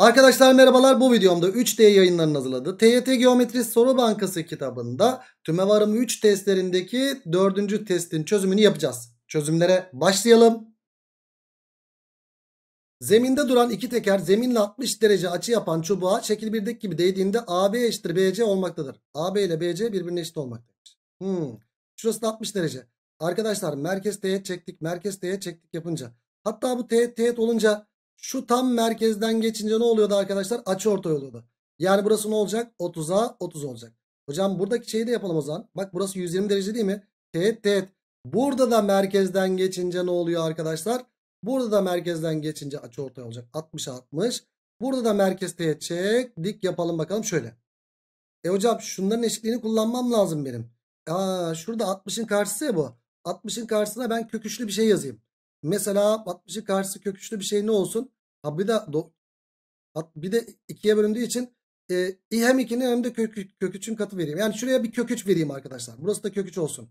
Arkadaşlar merhabalar bu videomda 3D yayınlarının hazırladı. TYT Geometri Soru Bankası kitabında varım 3 testlerindeki 4. testin çözümünü yapacağız. Çözümlere başlayalım. Zeminde duran iki teker zeminle 60 derece açı yapan çubuğa şekil 1'deki gibi değdiğinde AB eşittir BC olmaktadır. AB ile BC birbirine eşit olmaktadır. Hmm. Şurası da 60 derece. Arkadaşlar merkez teğet çektik merkez teğet çektik yapınca. Hatta bu teğet teğet olunca şu tam merkezden geçince ne oluyordu arkadaşlar? Açı ortay oluyordu. Yani burası ne olacak? 30'a 30 olacak. Hocam buradaki şeyi de yapalım o zaman. Bak burası 120 derece değil mi? Teğet teğet. Burada da merkezden geçince ne oluyor arkadaşlar? Burada da merkezden geçince açı ortay olacak. 60 60. Burada da merkez teğet çek. Dik yapalım bakalım şöyle. E hocam şunların eşitliğini kullanmam lazım benim. Aa, şurada 60'ın karşısı ya bu. 60'ın karşısına ben köküşlü bir şey yazayım. Mesela 60'ın karşısı köküşlü bir şey ne olsun? Ha bir de do, bir de ikiye bölündüğü için e, hem 2'nin hem de kök, kök 3'ün katı vereyim. Yani şuraya bir kök 3 vereyim arkadaşlar. Burası da kök 3 olsun.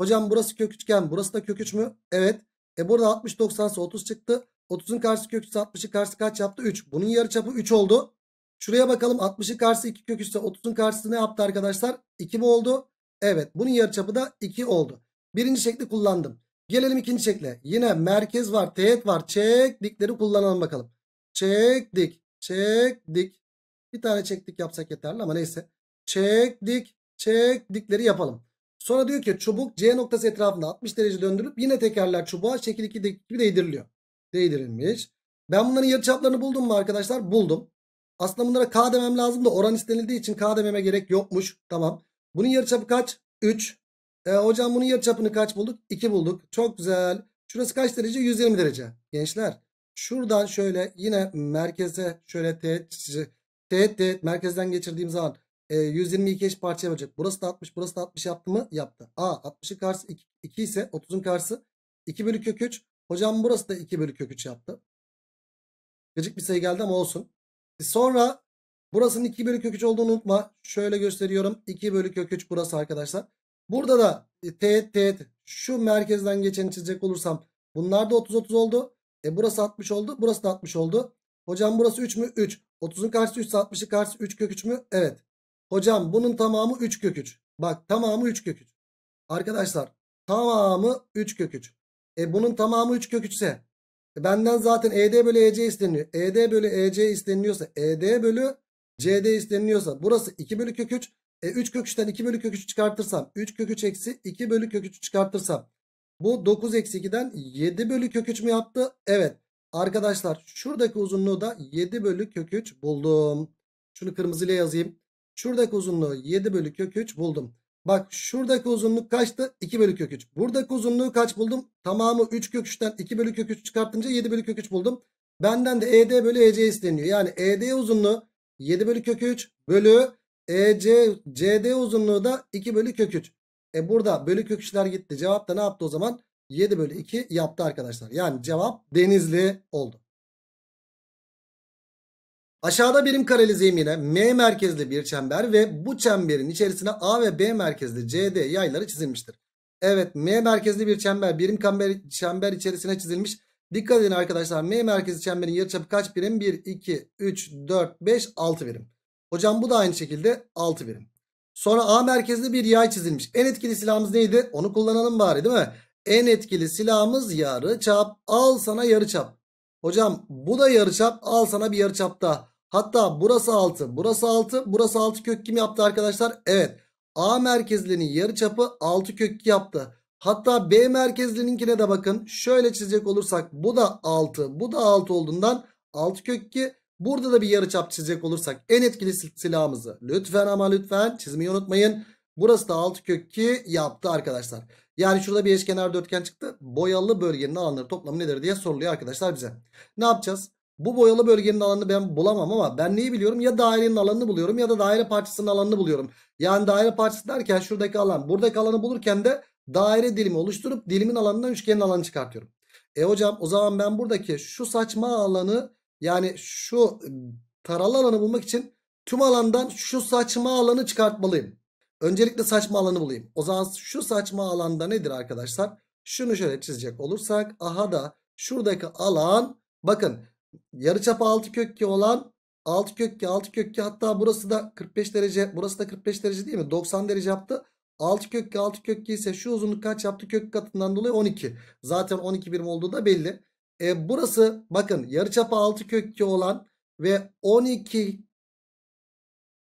Hocam burası kök 3'ken burası da kök 3 mü? Evet. E burada 60 90 ise 30 çıktı. 30'un karşısı kök 60'ı karşısı kaç yaptı? 3. Bunun yarıçapı 3 oldu. Şuraya bakalım 60'ı karşısı 2 kök 30'un karşısı ne yaptı arkadaşlar? 2 mi oldu? Evet. Bunun yarıçapı da 2 oldu. Birinci şekli kullandım. Gelelim ikinci şekle. Yine merkez var, teğet var. Çek dikleri kullanalım bakalım. Çek dik, çek dik. Bir tane çek dik yapsak yeterli ama neyse. Çek dik, çek dikleri yapalım. Sonra diyor ki çubuk C noktası etrafında 60 derece döndürüp yine tekerler çubuğa şekil 2 gibi değdiriliyor. Değdirilmiş. Ben bunların yarıçaplarını buldum mu arkadaşlar? Buldum. Aslında bunlara K demem lazım da oran istenildiği için K dememe gerek yokmuş. Tamam. Bunun yarıçapı kaç? 3. E, hocam bunun yarı çapını kaç bulduk? 2 bulduk. Çok güzel. Şurası kaç derece? 120 derece. Gençler şuradan şöyle yine merkeze şöyle teğet teğet, merkezden geçirdiğim zaman e, 122 eş parçaya bölecek. Burası da 60 burası da 60 yaptı mı? Yaptı. A 60'ın karşısı 2, 2 ise 30'un karşısı 2 bölü kök 3. Hocam burası da 2 bölü kök 3 yaptı. Gıcık bir sayı geldi ama olsun. E, sonra burasının 2 bölü kök 3 olduğunu unutma. Şöyle gösteriyorum. 2 bölü kök 3 burası arkadaşlar. Burada da e, teğet teğet şu merkezden geçeni çizecek olursam bunlar da 30-30 oldu. E burası 60 oldu. Burası da 60 oldu. Hocam burası 3 mü? 3. 30'un karşısı 3 60'ın karşısı 3 kök 3 mü? Evet. Hocam bunun tamamı 3 kök 3. Bak tamamı 3 kök 3. Arkadaşlar tamamı 3 kök 3. E bunun tamamı 3 kök 3 ise e, benden zaten ED bölü EC isteniyor. ED bölü EC isteniliyorsa ED bölü CD isteniliyorsa burası 2 bölü kök 3. E 3 kök 3'ten 2 bölü kök 3 çıkartırsam 3 kök 3 eksi 2 bölü kök 3 çıkartırsam bu 9 eksi 2'den 7 bölü kök 3 mü yaptı? Evet arkadaşlar şuradaki uzunluğu da 7 bölü kök 3 buldum. Şunu kırmızıyla yazayım. Şuradaki uzunluğu 7 bölü kök 3 buldum. Bak şuradaki uzunluk kaçtı? 2 bölü kök 3. Buradaki uzunluğu kaç buldum? Tamamı 3 kök 3'ten 2 bölü kök 3 çıkartınca 7 bölü kök 3 buldum. Benden de ED bölü EC isteniyor. Yani ED uzunluğu 7 bölü kök 3 bölü EC CD uzunluğu da 2 bölü kök 3. E burada bölü kök 3'ler gitti. Cevap da ne yaptı o zaman? 7 bölü 2 yaptı arkadaşlar. Yani cevap denizli oldu. Aşağıda birim kareli zemine M merkezli bir çember ve bu çemberin içerisine A ve B merkezli CD yayları çizilmiştir. Evet M merkezli bir çember birim çember içerisine çizilmiş. Dikkat edin arkadaşlar M merkezli çemberin yarıçapı kaç birim? 1, 2, 3, 4, 5, 6 birim. Hocam bu da aynı şekilde 6 birim. Sonra A merkezli bir yay çizilmiş. En etkili silahımız neydi? Onu kullanalım bari değil mi? En etkili silahımız yarı çap. Al sana yarı çap. Hocam bu da yarı çap. Al sana bir yarı çap daha. Hatta burası 6. Burası 6. Burası 6 kök kim yaptı arkadaşlar? Evet. A merkezlinin yarı çapı 6 kök 2 yaptı. Hatta B merkezlininkine de bakın. Şöyle çizecek olursak bu da 6. Bu da 6 olduğundan 6 kök 2. Burada da bir yarı çap çizecek olursak en etkili silahımızı lütfen ama lütfen çizmeyi unutmayın. Burası da 6 kök 2 yaptı arkadaşlar. Yani şurada bir eşkenar dörtgen çıktı. Boyalı bölgenin alanları toplamı nedir diye soruluyor arkadaşlar bize. Ne yapacağız? Bu boyalı bölgenin alanını ben bulamam ama ben neyi biliyorum? Ya dairenin alanını buluyorum ya da daire parçasının alanını buluyorum. Yani daire parçası derken şuradaki alan buradaki alanı bulurken de daire dilimi oluşturup dilimin alanından üçgenin alanı çıkartıyorum. E hocam o zaman ben buradaki şu saçma alanı yani şu taralı alanı bulmak için tüm alandan şu saçma alanı çıkartmalıyım. Öncelikle saçma alanı bulayım. O zaman şu saçma alanda nedir arkadaşlar? Şunu şöyle çizecek olursak. Aha da şuradaki alan bakın yarıçapı 6 kökü olan 6 kökü 6 kökü hatta burası da 45 derece burası da 45 derece değil mi? 90 derece yaptı. 6 kökü 6 kökü ise şu uzunluk kaç yaptı? Kök katından dolayı 12. Zaten 12 birim olduğu da belli. E, burası bakın yarıçapı 6 kökü olan ve 12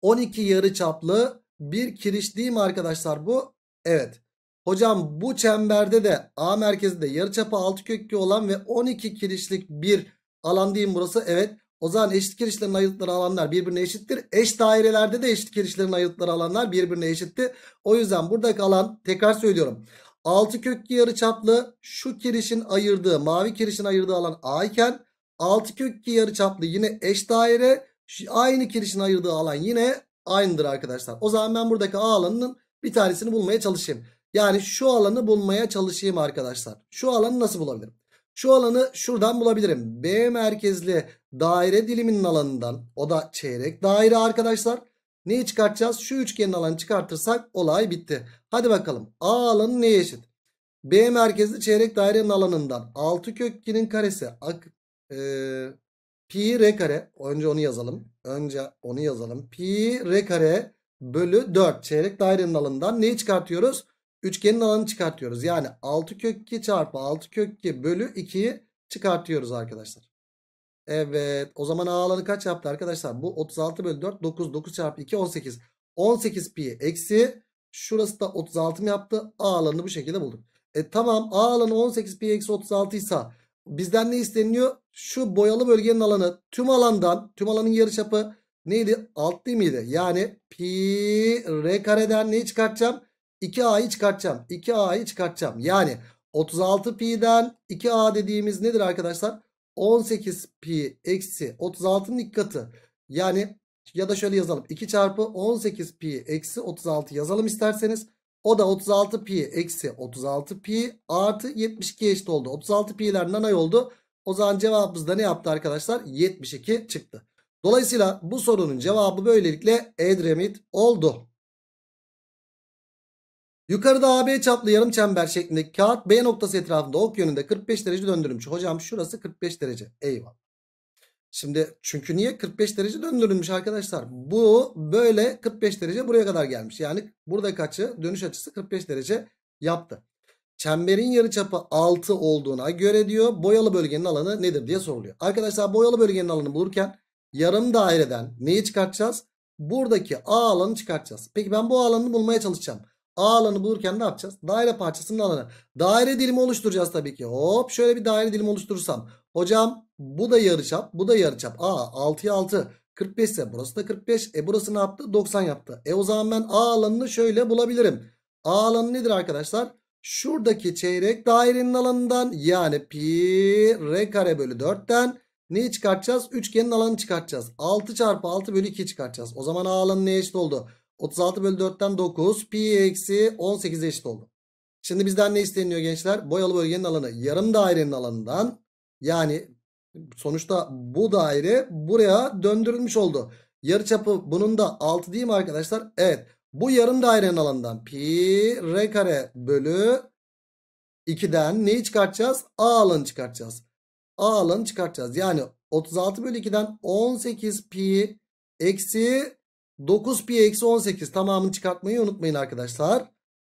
12 yarıçaplı bir kiriş değil mi arkadaşlar bu? Evet. Hocam bu çemberde de A merkezinde yarıçapı 6 kökü olan ve 12 kirişlik bir alan değil mi burası? Evet. O zaman eşit kirişlerin ayırtıkları alanlar birbirine eşittir. Eş dairelerde de eşit kirişlerin ayırtıkları alanlar birbirine eşittir. O yüzden buradaki alan tekrar söylüyorum. 6 kök yarıçaplı şu kirişin ayırdığı mavi kirişin ayırdığı alan A iken 6 kök yarıçaplı yine eş daire aynı kirişin ayırdığı alan yine aynıdır arkadaşlar. O zaman ben buradaki A alanının bir tanesini bulmaya çalışayım. Yani şu alanı bulmaya çalışayım arkadaşlar. Şu alanı nasıl bulabilirim? Şu alanı şuradan bulabilirim. B merkezli daire diliminin alanından o da çeyrek daire arkadaşlar. Neyi çıkartacağız? Şu üçgenin alanı çıkartırsak olay bitti. Hadi bakalım. A alanı neye eşit? B merkezli çeyrek dairenin alanından 6 kök 2'nin karesi ak, e, pi r kare önce onu yazalım. Önce onu yazalım. Pi r kare bölü 4 çeyrek dairenin alanından neyi çıkartıyoruz? Üçgenin alanını çıkartıyoruz. Yani 6 kök 2 çarpı 6 kök 2 bölü 2'yi çıkartıyoruz arkadaşlar. Evet o zaman A alanı kaç yaptı arkadaşlar? Bu 36 bölü 4 9 9 çarpı 2 18. 18 pi eksi Şurası da 36 mı yaptı? A alanını bu şekilde bulduk. E tamam A alanı 18 pi eksi 36 ise bizden ne isteniyor? Şu boyalı bölgenin alanı tüm alandan tüm alanın yarıçapı neydi? Alt değil miydi? Yani pi r kareden neyi çıkartacağım? 2a'yı çıkartacağım. 2a'yı çıkartacağım. Yani 36 pi'den 2a dediğimiz nedir arkadaşlar? 18 pi eksi 36'nın ilk Yani ya da şöyle yazalım. 2 çarpı 18 pi eksi 36 yazalım isterseniz. O da 36 pi eksi 36 pi artı 72 eşit oldu. 36 pi'ler nanay oldu. O zaman cevabımız da ne yaptı arkadaşlar? 72 çıktı. Dolayısıyla bu sorunun cevabı böylelikle Edremit oldu. Yukarıda AB çaplı yarım çember şeklindeki kağıt B noktası etrafında ok yönünde 45 derece döndürülmüş. Hocam şurası 45 derece. Eyvallah. Şimdi çünkü niye 45 derece döndürülmüş arkadaşlar? Bu böyle 45 derece buraya kadar gelmiş. Yani buradaki açı dönüş açısı 45 derece yaptı. Çemberin yarıçapı 6 olduğuna göre diyor boyalı bölgenin alanı nedir diye soruluyor. Arkadaşlar boyalı bölgenin alanı bulurken yarım daireden neyi çıkartacağız? Buradaki A alanı çıkartacağız. Peki ben bu alanını bulmaya çalışacağım. A alanı bulurken ne yapacağız? Daire parçasının alanı. Daire dilimi oluşturacağız tabii ki. Hop şöyle bir daire dilimi oluşturursam. Hocam bu da yarıçap bu da yarıçap. Aa 6'ya 6 45 ise burası da 45. E burası ne yaptı? 90 yaptı. E o zaman ben A alanını şöyle bulabilirim. A alanı nedir arkadaşlar? Şuradaki çeyrek dairenin alanından yani pi r kare bölü 4'ten neyi çıkartacağız? Üçgenin alanını çıkartacağız. 6 çarpı 6 bölü 2 çıkartacağız. O zaman A alanı neye eşit oldu? 36 bölü 4'ten 9 pi eksi 18 eşit oldu. Şimdi bizden ne isteniyor gençler? Boyalı bölgenin alanı yarım dairenin alanından yani sonuçta bu daire buraya döndürülmüş oldu. Yarıçapı bunun da 6 değil mi arkadaşlar? Evet. Bu yarım dairenin alanından pi r kare bölü 2'den neyi çıkartacağız? A alanı çıkartacağız. A alanı çıkartacağız. Yani 36 bölü 2'den 18 pi eksi 9 pi eksi 18 tamamını çıkartmayı unutmayın arkadaşlar.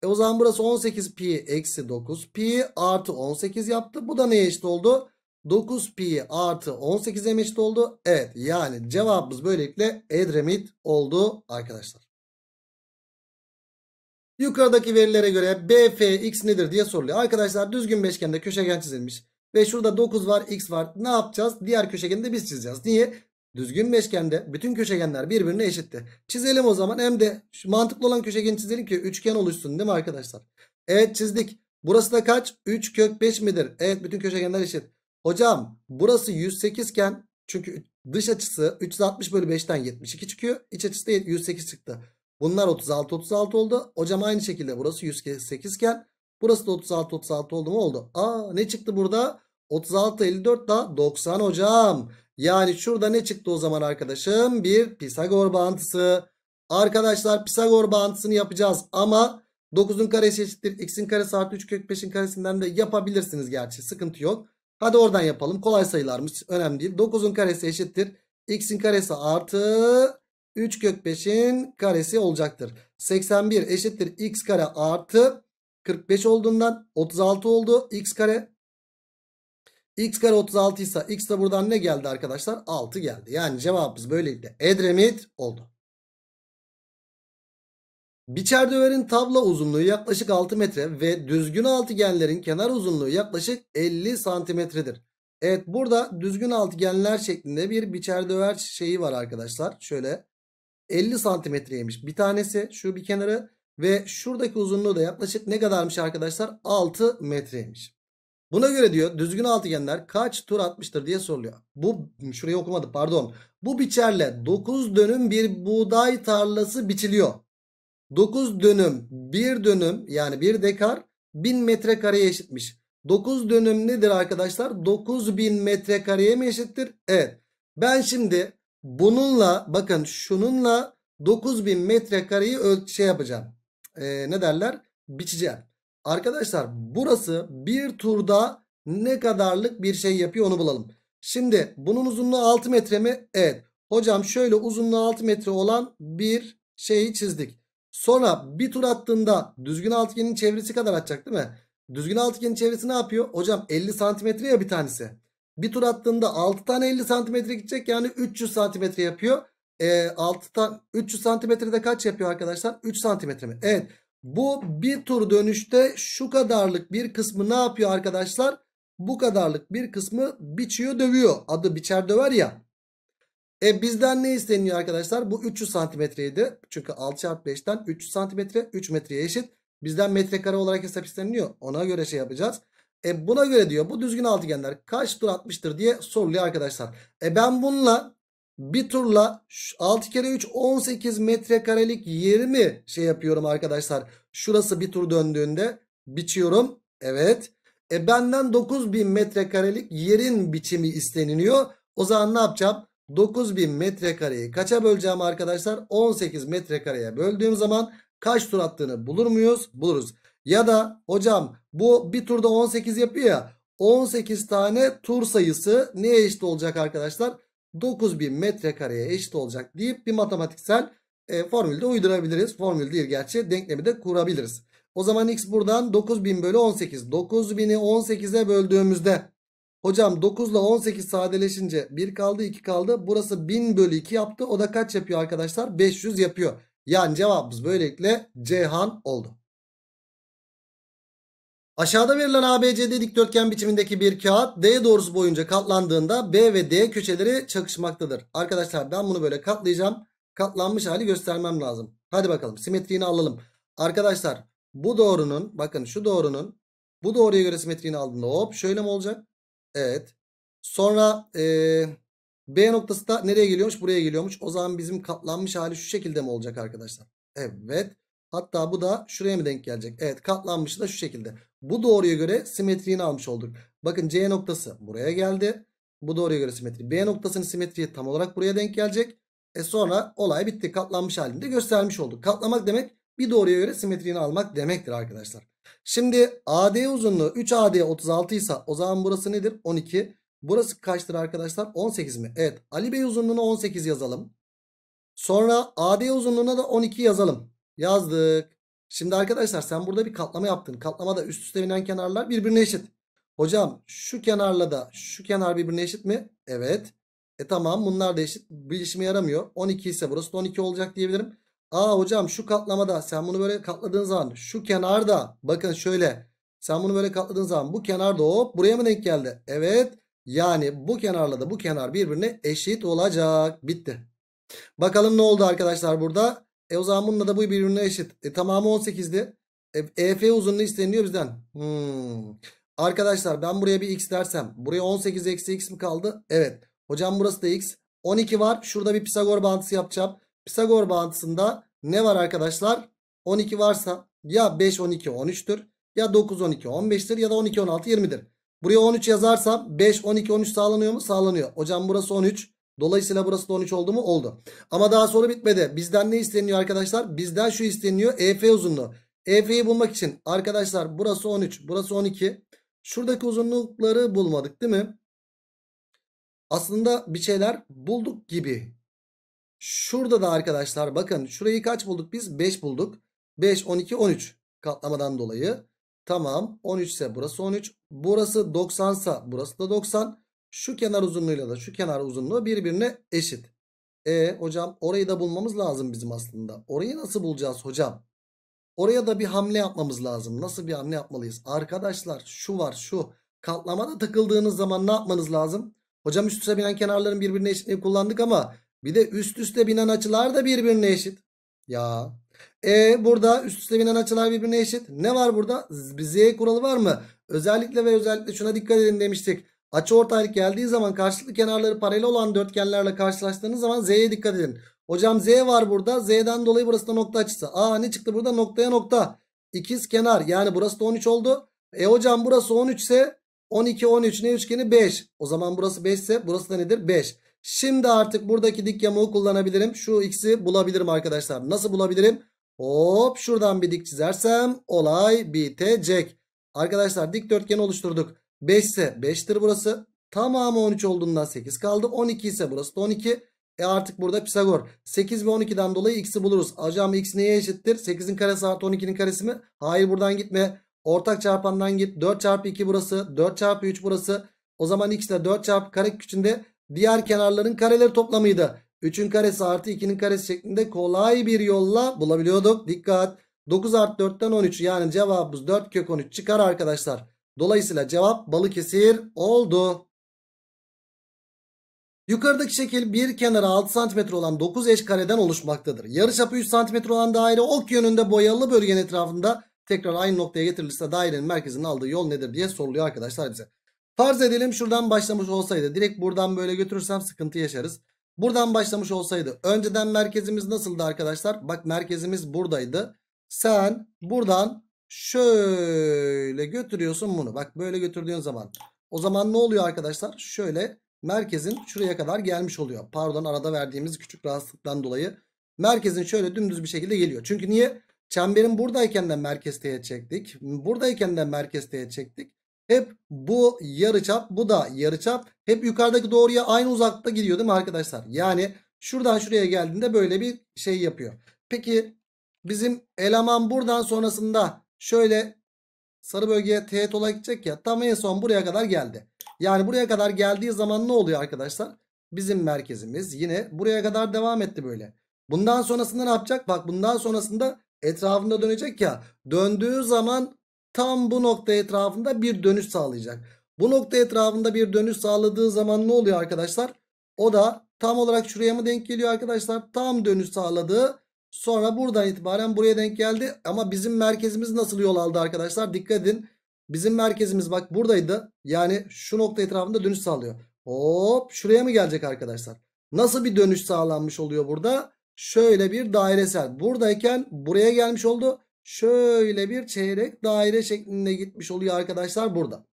E o zaman burası 18 pi eksi 9 pi artı 18 yaptı. Bu da neye eşit oldu? 9 pi artı 18'e eşit oldu. Evet yani cevabımız böylelikle Edremit oldu arkadaşlar. Yukarıdaki verilere göre BFX nedir diye soruluyor. Arkadaşlar düzgün beşgende köşegen çizilmiş. Ve şurada 9 var x var. Ne yapacağız? Diğer köşegeni de biz çizeceğiz. Niye? Düzgün beşgende bütün köşegenler birbirine eşitti. Çizelim o zaman hem de şu mantıklı olan köşegeni çizelim ki üçgen oluşsun değil mi arkadaşlar? Evet çizdik. Burası da kaç? 3 kök 5 midir? Evet bütün köşegenler eşit. Hocam burası 108 iken çünkü dış açısı 360 bölü 5'ten 72 çıkıyor. İç açısı da 108 çıktı. Bunlar 36 36 oldu. Hocam aynı şekilde burası 108 iken burası da 36 36 oldu mu oldu. Aa ne çıktı burada? 36 54 da 90 hocam. Yani şurada ne çıktı o zaman arkadaşım? Bir Pisagor bağıntısı. Arkadaşlar Pisagor bağıntısını yapacağız ama 9'un karesi eşittir x'in karesi artı 3 kök 5'in karesinden de yapabilirsiniz gerçi sıkıntı yok. Hadi oradan yapalım. Kolay sayılarmış. Önemli değil. 9'un karesi eşittir. X'in karesi artı 3 kök 5'in karesi olacaktır. 81 eşittir. X kare artı 45 olduğundan 36 oldu. X kare. X kare 36 ise X de buradan ne geldi arkadaşlar? 6 geldi. Yani cevabımız böylelikle Edremit oldu. Biçer döverin tabla uzunluğu yaklaşık 6 metre ve düzgün altıgenlerin kenar uzunluğu yaklaşık 50 santimetredir. Evet burada düzgün altıgenler şeklinde bir biçer şeyi var arkadaşlar. Şöyle 50 santimetreymiş bir tanesi şu bir kenarı ve şuradaki uzunluğu da yaklaşık ne kadarmış arkadaşlar 6 metreymiş. Buna göre diyor düzgün altıgenler kaç tur atmıştır diye soruluyor. Bu şurayı okumadı pardon. Bu biçerle 9 dönüm bir buğday tarlası biçiliyor. 9 dönüm 1 dönüm yani 1 dekar 1000 metrekareye eşitmiş. 9 dönüm nedir arkadaşlar? 9000 metrekareye mi eşittir? Evet. Ben şimdi bununla bakın şununla 9000 metrekareyi şey yapacağım. Ee, ne derler? Biçeceğim. Arkadaşlar burası bir turda ne kadarlık bir şey yapıyor onu bulalım. Şimdi bunun uzunluğu 6 metre mi? Evet. Hocam şöyle uzunluğu 6 metre olan bir şeyi çizdik. Sonra bir tur attığında düzgün altıgenin çevresi kadar atacak değil mi? Düzgün altıgenin çevresi ne yapıyor? Hocam 50 santimetre ya bir tanesi. Bir tur attığında 6 tane 50 santimetre gidecek. Yani 300 santimetre yapıyor. E, ee, 6 tane 300 santimetrede kaç yapıyor arkadaşlar? 3 santimetre mi? Evet. Bu bir tur dönüşte şu kadarlık bir kısmı ne yapıyor arkadaşlar? Bu kadarlık bir kısmı biçiyor dövüyor. Adı biçer döver ya. E bizden ne isteniyor arkadaşlar? Bu 300 santimetreydi. Çünkü 6 çarpı 5'ten 300 santimetre 3 metreye eşit. Bizden metrekare olarak hesap isteniyor. Ona göre şey yapacağız. E buna göre diyor bu düzgün altıgenler kaç tur atmıştır diye soruluyor arkadaşlar. E ben bununla bir turla 6 kere 3 18 metrekarelik 20 şey yapıyorum arkadaşlar. Şurası bir tur döndüğünde biçiyorum. Evet. E benden 9000 metrekarelik yerin biçimi isteniliyor. O zaman ne yapacağım? 9000 metrekareyi kaça böleceğim arkadaşlar? 18 metrekareye böldüğüm zaman kaç tur attığını bulur muyuz? Buluruz. Ya da hocam bu bir turda 18 yapıyor ya. 18 tane tur sayısı neye eşit olacak arkadaşlar? 9000 metrekareye eşit olacak deyip bir matematiksel e, formülde uydurabiliriz. Formül değil gerçi denklemi de kurabiliriz. O zaman x buradan 9000 bölü 18. 9000'i 18'e böldüğümüzde Hocam 9 ile 18 sadeleşince 1 kaldı 2 kaldı. Burası 1000 bölü 2 yaptı. O da kaç yapıyor arkadaşlar? 500 yapıyor. Yani cevabımız böylelikle Cihan oldu. Aşağıda verilen ABCD dikdörtgen biçimindeki bir kağıt D doğrusu boyunca katlandığında B ve D köşeleri çakışmaktadır. Arkadaşlar ben bunu böyle katlayacağım. Katlanmış hali göstermem lazım. Hadi bakalım simetriğini alalım. Arkadaşlar bu doğrunun bakın şu doğrunun bu doğruya göre simetriğini aldığında hop şöyle mi olacak? Evet. Sonra e, B noktası da nereye geliyormuş? Buraya geliyormuş. O zaman bizim katlanmış hali şu şekilde mi olacak arkadaşlar? Evet. Hatta bu da şuraya mı denk gelecek? Evet katlanmış da şu şekilde. Bu doğruya göre simetriğini almış olduk. Bakın C noktası buraya geldi. Bu doğruya göre simetri. B noktasının simetriği tam olarak buraya denk gelecek. E sonra olay bitti. Katlanmış halinde göstermiş olduk. Katlamak demek bir doğruya göre simetriğini almak demektir arkadaşlar. Şimdi AD uzunluğu 3 AD 36 ise o zaman burası nedir? 12. Burası kaçtır arkadaşlar? 18 mi? Evet. Ali Bey uzunluğunu 18 yazalım. Sonra AD uzunluğuna da 12 yazalım. Yazdık. Şimdi arkadaşlar sen burada bir katlama yaptın. Katlamada üst üste binen kenarlar birbirine eşit. Hocam şu kenarla da şu kenar birbirine eşit mi? Evet. E tamam bunlar da eşit. Bir işime yaramıyor. 12 ise burası da 12 olacak diyebilirim. Aa hocam şu katlamada sen bunu böyle katladığın zaman şu kenarda bakın şöyle sen bunu böyle katladığın zaman bu kenarda hop buraya mı denk geldi? Evet yani bu kenarla da bu kenar birbirine eşit olacak. Bitti. Bakalım ne oldu arkadaşlar burada? E o zaman bununla da bu birbirine eşit. E tamamı 18'di. E, EF uzunluğu isteniyor bizden. Hmm. Arkadaşlar ben buraya bir x dersem buraya 18 eksi x mi kaldı? Evet. Hocam burası da x. 12 var. Şurada bir Pisagor bağıntısı yapacağım. Pisagor bağıntısında ne var arkadaşlar? 12 varsa ya 5 12 13'tür ya 9 12 15'tir ya da 12 16 20'dir. Buraya 13 yazarsam 5 12 13 sağlanıyor mu? Sağlanıyor. Hocam burası 13. Dolayısıyla burası da 13 oldu mu? Oldu. Ama daha soru bitmedi. Bizden ne isteniyor arkadaşlar? Bizden şu isteniyor. EF uzunluğu. EF'yi bulmak için arkadaşlar burası 13, burası 12. Şuradaki uzunlukları bulmadık değil mi? Aslında bir şeyler bulduk gibi Şurada da arkadaşlar bakın şurayı kaç bulduk biz? 5 bulduk. 5, 12, 13 katlamadan dolayı. Tamam 13 ise burası 13. Burası 90 ise burası da 90. Şu kenar uzunluğuyla da şu kenar uzunluğu birbirine eşit. E hocam orayı da bulmamız lazım bizim aslında. Orayı nasıl bulacağız hocam? Oraya da bir hamle yapmamız lazım. Nasıl bir hamle yapmalıyız? Arkadaşlar şu var şu. Katlamada takıldığınız zaman ne yapmanız lazım? Hocam üst üste binen kenarların birbirine eşitliği kullandık ama bir de üst üste binen açılar da birbirine eşit. Ya. E burada üst üste binen açılar birbirine eşit. Ne var burada? Z kuralı var mı? Özellikle ve özellikle şuna dikkat edin demiştik. Açı ortaylık geldiği zaman karşılıklı kenarları paralel olan dörtgenlerle karşılaştığınız zaman Z'ye dikkat edin. Hocam Z var burada. Z'den dolayı burası da nokta açısı. Aa ne çıktı burada? Noktaya nokta. İkiz kenar. Yani burası da 13 oldu. E hocam burası 13 ise 12 13 ne üçgeni 5. O zaman burası 5 ise burası da nedir? 5. Şimdi artık buradaki dik yamuğu kullanabilirim. Şu x'i bulabilirim arkadaşlar. Nasıl bulabilirim? Hop şuradan bir dik çizersem olay bitecek. Arkadaşlar dikdörtgen oluşturduk. 5 ise 5'tir burası. Tamamı 13 olduğundan 8 kaldı. 12 ise burası da 12. E artık burada Pisagor. 8 ve 12'den dolayı x'i buluruz. Hocam x neye eşittir? 8'in karesi artı 12'nin karesi mi? Hayır buradan gitme. Ortak çarpandan git. 4 çarpı 2 burası. 4 çarpı 3 burası. O zaman x de 4 çarpı kare küçüğünde Diğer kenarların kareleri toplamıydı. 3'ün karesi artı 2'nin karesi şeklinde kolay bir yolla bulabiliyorduk. Dikkat 9 art 4'ten 13 yani cevabımız 4 kök 13 çıkar arkadaşlar. Dolayısıyla cevap Balıkesir oldu. Yukarıdaki şekil bir kenarı 6 cm olan 9 eş kareden oluşmaktadır. Yarıçapı 3 cm olan daire ok yönünde boyalı bölgenin etrafında tekrar aynı noktaya getirilirse dairenin merkezinin aldığı yol nedir diye soruluyor arkadaşlar bize. Farz edelim şuradan başlamış olsaydı. Direkt buradan böyle götürürsem sıkıntı yaşarız. Buradan başlamış olsaydı. Önceden merkezimiz nasıldı arkadaşlar? Bak merkezimiz buradaydı. Sen buradan şöyle götürüyorsun bunu. Bak böyle götürdüğün zaman. O zaman ne oluyor arkadaşlar? Şöyle merkezin şuraya kadar gelmiş oluyor. Pardon arada verdiğimiz küçük rahatsızlıktan dolayı. Merkezin şöyle dümdüz bir şekilde geliyor. Çünkü niye? Çemberin buradayken de merkez teğet çektik. Buradayken de merkez teğet çektik. Hep bu yarıçap, bu da yarıçap. Hep yukarıdaki doğruya aynı uzakta gidiyor değil mi arkadaşlar? Yani şuradan şuraya geldiğinde böyle bir şey yapıyor. Peki bizim eleman buradan sonrasında şöyle sarı bölgeye teğet olarak gidecek ya. Tam en son buraya kadar geldi. Yani buraya kadar geldiği zaman ne oluyor arkadaşlar? Bizim merkezimiz yine buraya kadar devam etti böyle. Bundan sonrasında ne yapacak? Bak bundan sonrasında etrafında dönecek ya. Döndüğü zaman tam bu nokta etrafında bir dönüş sağlayacak. Bu nokta etrafında bir dönüş sağladığı zaman ne oluyor arkadaşlar? O da tam olarak şuraya mı denk geliyor arkadaşlar? Tam dönüş sağladığı sonra buradan itibaren buraya denk geldi. Ama bizim merkezimiz nasıl yol aldı arkadaşlar? Dikkat edin. Bizim merkezimiz bak buradaydı. Yani şu nokta etrafında dönüş sağlıyor. Hop şuraya mı gelecek arkadaşlar? Nasıl bir dönüş sağlanmış oluyor burada? Şöyle bir dairesel. Buradayken buraya gelmiş oldu şöyle bir çeyrek daire şeklinde gitmiş oluyor arkadaşlar burada.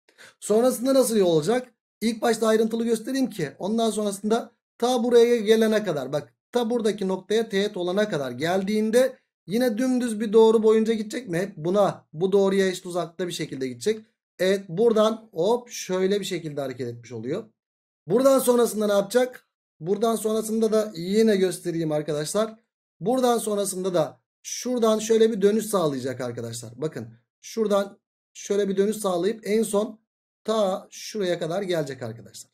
Sonrasında nasıl olacak? İlk başta ayrıntılı göstereyim ki ondan sonrasında ta buraya gelene kadar bak ta buradaki noktaya teğet olana kadar geldiğinde yine dümdüz bir doğru boyunca gidecek mi? buna bu doğruya eşit uzakta bir şekilde gidecek. Evet buradan hop şöyle bir şekilde hareket etmiş oluyor. Buradan sonrasında ne yapacak? Buradan sonrasında da yine göstereyim arkadaşlar. Buradan sonrasında da Şuradan şöyle bir dönüş sağlayacak arkadaşlar. Bakın şuradan şöyle bir dönüş sağlayıp en son ta şuraya kadar gelecek arkadaşlar.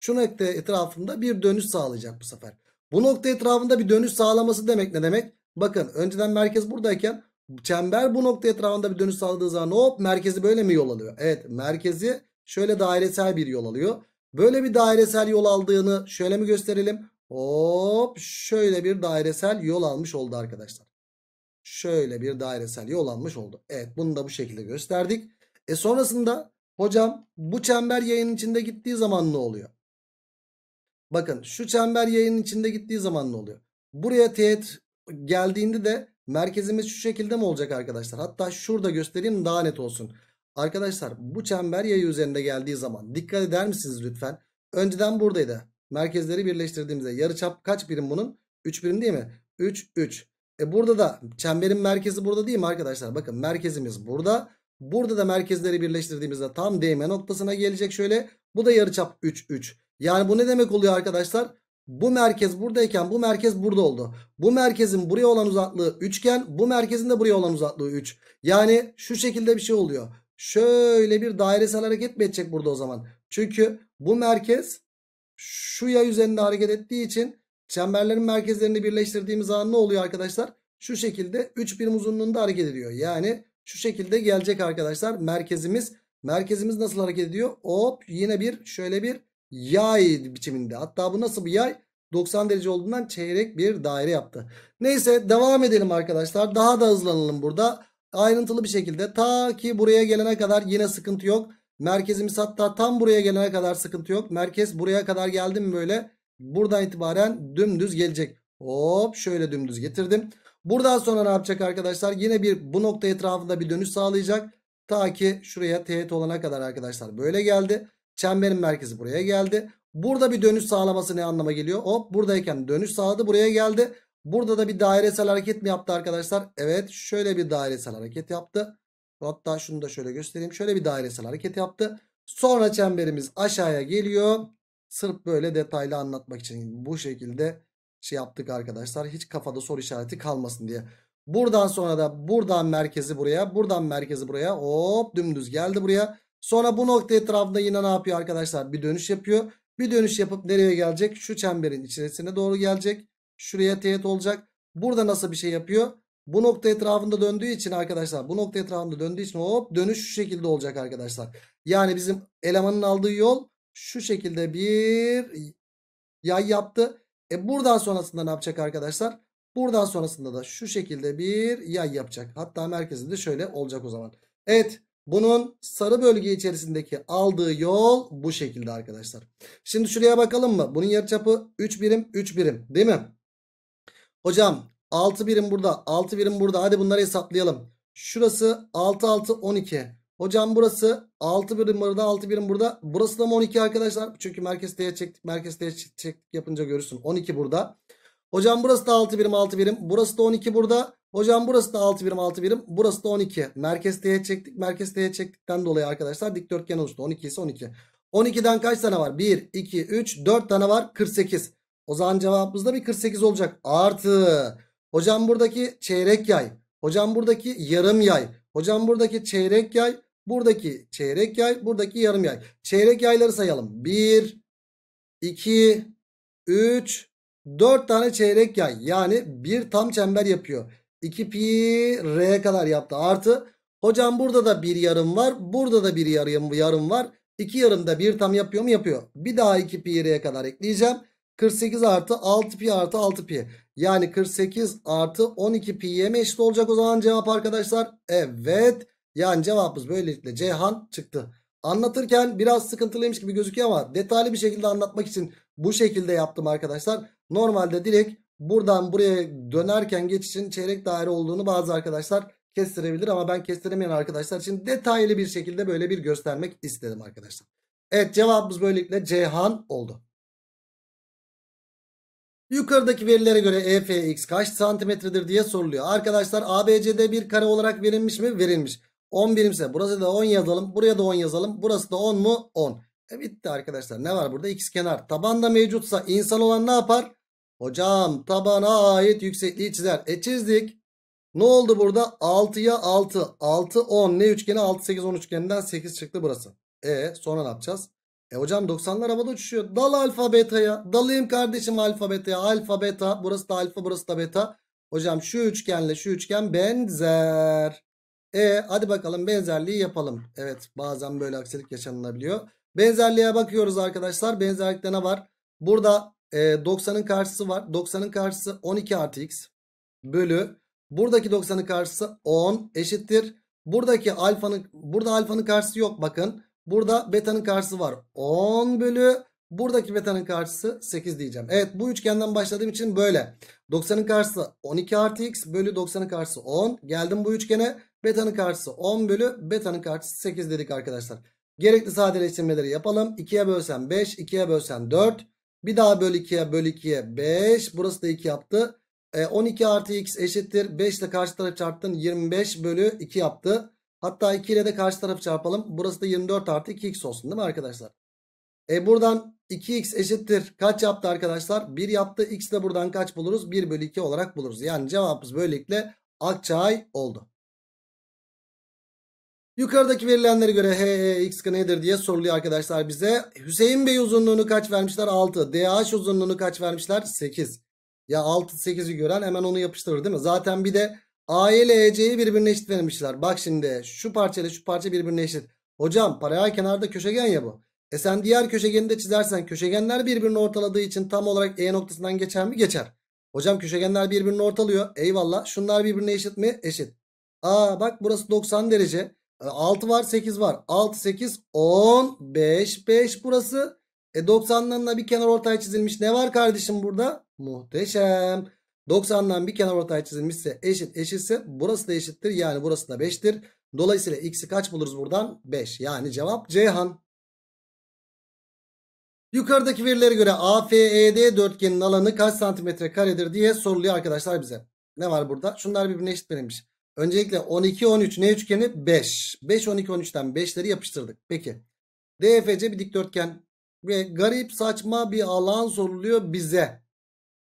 Şu nokta etrafında bir dönüş sağlayacak bu sefer. Bu nokta etrafında bir dönüş sağlaması demek ne demek? Bakın önceden merkez buradayken çember bu nokta etrafında bir dönüş sağladığı zaman hop merkezi böyle mi yol alıyor? Evet merkezi şöyle dairesel bir yol alıyor. Böyle bir dairesel yol aldığını şöyle mi gösterelim? Hop şöyle bir dairesel yol almış oldu arkadaşlar şöyle bir dairesel yol almış oldu. Evet bunu da bu şekilde gösterdik. E sonrasında hocam bu çember yayının içinde gittiği zaman ne oluyor? Bakın şu çember yayının içinde gittiği zaman ne oluyor? Buraya teğet geldiğinde de merkezimiz şu şekilde mi olacak arkadaşlar? Hatta şurada göstereyim daha net olsun. Arkadaşlar bu çember yayı üzerinde geldiği zaman dikkat eder misiniz lütfen? Önceden buradaydı. Merkezleri birleştirdiğimizde yarıçap kaç birim bunun? 3 birim değil mi? 3 3. E burada da çemberin merkezi burada değil mi arkadaşlar? Bakın merkezimiz burada. Burada da merkezleri birleştirdiğimizde tam değme noktasına gelecek şöyle. Bu da yarıçap 3 3. Yani bu ne demek oluyor arkadaşlar? Bu merkez buradayken bu merkez burada oldu. Bu merkezin buraya olan uzaklığı üçgen. Bu merkezin de buraya olan uzaklığı 3. Yani şu şekilde bir şey oluyor. Şöyle bir dairesel hareket mi edecek burada o zaman? Çünkü bu merkez şu yay üzerinde hareket ettiği için Çemberlerin merkezlerini birleştirdiğimiz zaman ne oluyor arkadaşlar? Şu şekilde 3 birim uzunluğunda hareket ediyor. Yani şu şekilde gelecek arkadaşlar merkezimiz. Merkezimiz nasıl hareket ediyor? Hop yine bir şöyle bir yay biçiminde. Hatta bu nasıl bir yay? 90 derece olduğundan çeyrek bir daire yaptı. Neyse devam edelim arkadaşlar. Daha da hızlanalım burada. Ayrıntılı bir şekilde ta ki buraya gelene kadar yine sıkıntı yok. Merkezimiz hatta tam buraya gelene kadar sıkıntı yok. Merkez buraya kadar geldi mi böyle Buradan itibaren dümdüz gelecek. Hop şöyle dümdüz getirdim. Buradan sonra ne yapacak arkadaşlar? Yine bir bu nokta etrafında bir dönüş sağlayacak. Ta ki şuraya teğet olana kadar arkadaşlar böyle geldi. Çemberin merkezi buraya geldi. Burada bir dönüş sağlaması ne anlama geliyor? Hop buradayken dönüş sağladı buraya geldi. Burada da bir dairesel hareket mi yaptı arkadaşlar? Evet şöyle bir dairesel hareket yaptı. Hatta şunu da şöyle göstereyim. Şöyle bir dairesel hareket yaptı. Sonra çemberimiz aşağıya geliyor. Sırf böyle detaylı anlatmak için bu şekilde şey yaptık arkadaşlar. Hiç kafada soru işareti kalmasın diye. Buradan sonra da buradan merkezi buraya, buradan merkezi buraya. Hop dümdüz geldi buraya. Sonra bu nokta etrafında yine ne yapıyor arkadaşlar? Bir dönüş yapıyor. Bir dönüş yapıp nereye gelecek? Şu çemberin içerisine doğru gelecek. Şuraya teğet olacak. Burada nasıl bir şey yapıyor? Bu nokta etrafında döndüğü için arkadaşlar bu nokta etrafında döndüğü için hop dönüş şu şekilde olacak arkadaşlar. Yani bizim elemanın aldığı yol şu şekilde bir yay yaptı. E buradan sonrasında ne yapacak arkadaşlar? Buradan sonrasında da şu şekilde bir yay yapacak. Hatta merkezinde şöyle olacak o zaman. Evet bunun sarı bölge içerisindeki aldığı yol bu şekilde arkadaşlar. Şimdi şuraya bakalım mı? Bunun yarıçapı 3 birim 3 birim değil mi? Hocam 6 birim burada 6 birim burada hadi bunları hesaplayalım. Şurası 6 6 12. Hocam burası 6 birim burada 6 birim burada. Burası da mı 12 arkadaşlar? Çünkü merkez T'ye çektik. Merkez T'ye çektik yapınca görürsün. 12 burada. Hocam burası da 6 birim 6 birim. Burası da 12 burada. Hocam burası da 6 birim 6 birim. Burası da 12. Merkez T'ye çektik. Merkez T'ye çektikten dolayı arkadaşlar dikdörtgen oluştu. 12 ise 12. 12'den kaç tane var? 1, 2, 3, 4 tane var. 48. O zaman cevabımızda bir 48 olacak. Artı. Hocam buradaki çeyrek yay. Hocam buradaki yarım yay. Hocam buradaki çeyrek yay. Buradaki çeyrek yay, buradaki yarım yay. Çeyrek yayları sayalım. 1, 2, 3, 4 tane çeyrek yay. Yani bir tam çember yapıyor. 2 pi r'ye kadar yaptı. Artı hocam burada da bir yarım var. Burada da bir yarım, yarım var. 2 yarım da bir tam yapıyor mu? Yapıyor. Bir daha 2 pi r'ye kadar ekleyeceğim. 48 artı 6 pi artı 6 pi. Yani 48 artı 12 pi'ye mi eşit olacak o zaman cevap arkadaşlar? Evet. Yani cevabımız böylelikle Ceyhan çıktı. Anlatırken biraz sıkıntılıymış gibi gözüküyor ama detaylı bir şekilde anlatmak için bu şekilde yaptım arkadaşlar. Normalde direkt buradan buraya dönerken geçişin çeyrek daire olduğunu bazı arkadaşlar kestirebilir ama ben kestiremeyen arkadaşlar için detaylı bir şekilde böyle bir göstermek istedim arkadaşlar. Evet cevabımız böylelikle Ceyhan oldu. Yukarıdaki verilere göre EFX kaç santimetredir diye soruluyor. Arkadaşlar ABCD bir kare olarak verilmiş mi? Verilmiş. 10 birimse. Burası da 10 yazalım. Buraya da 10 yazalım. Burası da 10 mu? 10. E bitti arkadaşlar. Ne var burada? X kenar. Tabanda mevcutsa insan olan ne yapar? Hocam tabana ait yüksekliği çizer. E çizdik. Ne oldu burada? 6'ya 6. 6 10. Ne üçgeni? 6 8 10 üçgeninden 8 çıktı burası. E sonra ne yapacağız? E hocam 90'lar havada uçuşuyor. Dal alfa beta'ya. Dalayım kardeşim alfa beta'ya. Alfa beta. Burası da alfa burası da beta. Hocam şu üçgenle şu üçgen benzer. E hadi bakalım benzerliği yapalım. Evet bazen böyle aksilik yaşanılabiliyor. Benzerliğe bakıyoruz arkadaşlar. Benzerlikte ne var? Burada e, 90'ın karşısı var. 90'ın karşısı 12 artı x bölü. Buradaki 90'ın karşısı 10 eşittir. Buradaki alfanın burada alfanın karşısı yok bakın. Burada beta'nın karşısı var. 10 bölü Buradaki beta'nın karşısı 8 diyeceğim. Evet bu üçgenden başladığım için böyle. 90'ın karşısı 12 artı x bölü 90'ın karşısı 10. Geldim bu üçgene. Beta'nın karşısı 10 bölü beta'nın karşısı 8 dedik arkadaşlar. Gerekli sadeleştirmeleri yapalım. 2'ye bölsen 5, 2'ye bölsen 4. Bir daha böl 2'ye böl 2'ye 5. Burası da 2 yaptı. 12 e, artı x eşittir. 5 ile karşı taraf çarptın. 25 bölü 2 yaptı. Hatta 2 ile de karşı tarafı çarpalım. Burası da 24 artı 2x olsun değil mi arkadaşlar? E buradan 2x eşittir. Kaç yaptı arkadaşlar? 1 yaptı. X de buradan kaç buluruz? 1 bölü 2 olarak buluruz. Yani cevabımız böylelikle Akçay oldu. Yukarıdaki verilenlere göre h e, x nedir diye soruluyor arkadaşlar bize. Hüseyin Bey uzunluğunu kaç vermişler? 6. DH uzunluğunu kaç vermişler? 8. Ya 6 8'i gören hemen onu yapıştırır değil mi? Zaten bir de A ile EC'yi birbirine eşit vermişler. Bak şimdi şu parça ile şu parça birbirine eşit. Hocam paralel kenarda köşegen ya bu. E sen diğer köşegeni de çizersen köşegenler birbirini ortaladığı için tam olarak E noktasından geçer mi? Geçer. Hocam köşegenler birbirini ortalıyor. Eyvallah. Şunlar birbirine eşit mi? Eşit. Aa bak burası 90 derece. 6 e, var 8 var. 6 8 10 5 5 burası. E 90'larına bir kenar ortaya çizilmiş. Ne var kardeşim burada? Muhteşem. 90'dan bir kenar ortaya çizilmişse eşit eşitse burası da eşittir. Yani burası da 5'tir. Dolayısıyla x'i kaç buluruz buradan? 5. Yani cevap Ceyhan. Yukarıdaki verilere göre AFED dörtgenin alanı kaç santimetre karedir diye soruluyor arkadaşlar bize. Ne var burada? Şunlar birbirine eşit verilmiş. Öncelikle 12 13 ne üçgeni? 5. 5 12 13'ten 5'leri yapıştırdık. Peki. DFC bir dikdörtgen ve garip saçma bir alan soruluyor bize.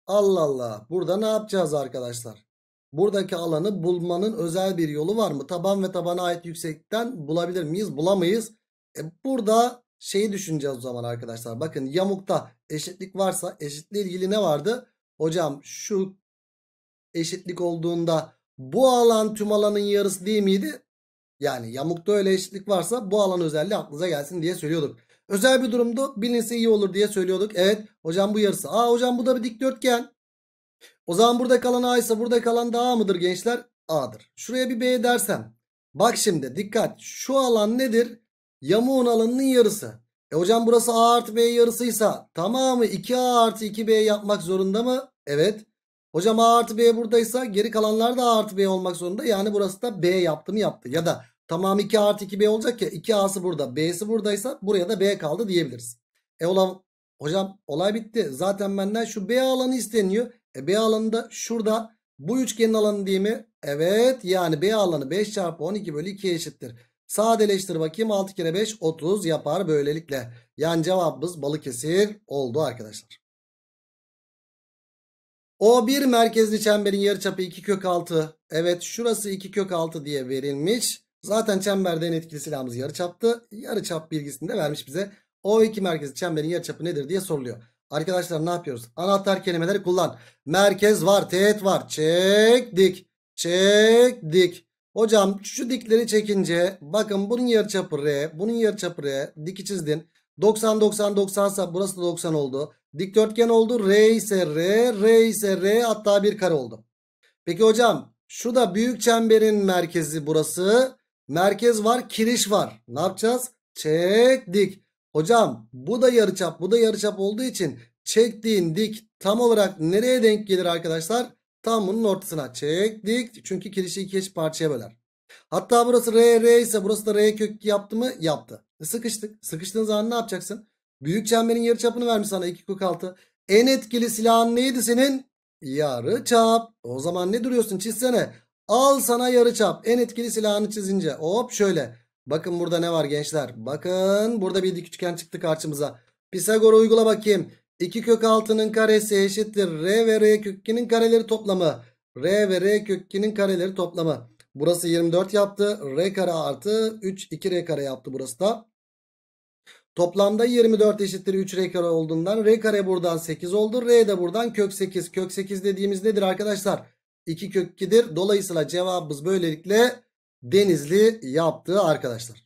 Allah Allah. Burada ne yapacağız arkadaşlar? Buradaki alanı bulmanın özel bir yolu var mı? Taban ve tabana ait yüksekten bulabilir miyiz? Bulamayız. E burada şeyi düşüneceğiz o zaman arkadaşlar. Bakın yamukta eşitlik varsa eşitliğe ilgili ne vardı? Hocam şu eşitlik olduğunda bu alan tüm alanın yarısı değil miydi? Yani yamukta öyle eşitlik varsa bu alan özelliği aklınıza gelsin diye söylüyorduk. Özel bir durumda bilinse iyi olur diye söylüyorduk. Evet hocam bu yarısı. Aa hocam bu da bir dikdörtgen. O zaman burada kalan A ise burada kalan da A mıdır gençler? A'dır. Şuraya bir B dersem. Bak şimdi dikkat. Şu alan nedir? Yamuğun alanının yarısı. E hocam burası A artı B yarısıysa tamamı 2A artı 2B yapmak zorunda mı? Evet. Hocam A artı B buradaysa geri kalanlar da A artı B olmak zorunda. Yani burası da B yaptı mı yaptı. Ya da tamam 2 artı 2B olacak ya 2A'sı burada B'si buradaysa buraya da B kaldı diyebiliriz. E olan, hocam olay bitti. Zaten benden şu B alanı isteniyor. E B alanında şurada bu üçgenin alanı değil mi? Evet yani B alanı 5 çarpı 12 bölü 2 eşittir. Sadeleştir bakayım 6 kere 5 30 yapar böylelikle. Yani cevabımız Balıkesir oldu arkadaşlar. o bir merkezli çemberin yarıçapı 2 kök 6. Evet şurası 2 kök 6 diye verilmiş. Zaten çemberden etkili silahımız yarıçaptı. Yarıçap bilgisini de vermiş bize. o iki merkezli çemberin yarıçapı nedir diye soruluyor. Arkadaşlar ne yapıyoruz? Anahtar kelimeleri kullan. Merkez var, teğet var. Çektik. Çektik. Hocam şu dikleri çekince bakın bunun yarıçapı R, bunun yarıçapı R. Diki çizdin. 90 90 90 ise burası da 90 oldu. Dikdörtgen oldu. R ise R, R ise R hatta bir kare oldu. Peki hocam şu da büyük çemberin merkezi burası. Merkez var, kiriş var. Ne yapacağız? Çek dik. Hocam bu da yarıçap, bu da yarıçap olduğu için çektiğin dik tam olarak nereye denk gelir arkadaşlar? Tam bunun ortasına çektik. Çünkü kirişi iki eş parçaya böler. Hatta burası R, R ise burası da R kök yaptı mı? Yaptı. E, sıkıştık. Sıkıştığın zaman ne yapacaksın? Büyük çemberin yarı çapını vermiş sana 2 kök 6. En etkili silahın neydi senin? Yarı çap. O zaman ne duruyorsun çizsene. Al sana yarı çap. En etkili silahını çizince. Hop şöyle. Bakın burada ne var gençler? Bakın burada bir dik üçgen çıktı karşımıza. Pisagor uygula bakayım. 2 kök 6'nın karesi eşittir. R ve R kök 2'nin kareleri toplamı. R ve R kök 2'nin kareleri toplamı. Burası 24 yaptı. R kare artı 3 2R kare yaptı burası da. Toplamda 24 eşittir 3R kare olduğundan R kare buradan 8 oldu. R de buradan kök 8. Kök 8 dediğimiz nedir arkadaşlar? 2 kök 2'dir. Dolayısıyla cevabımız böylelikle Denizli yaptı arkadaşlar.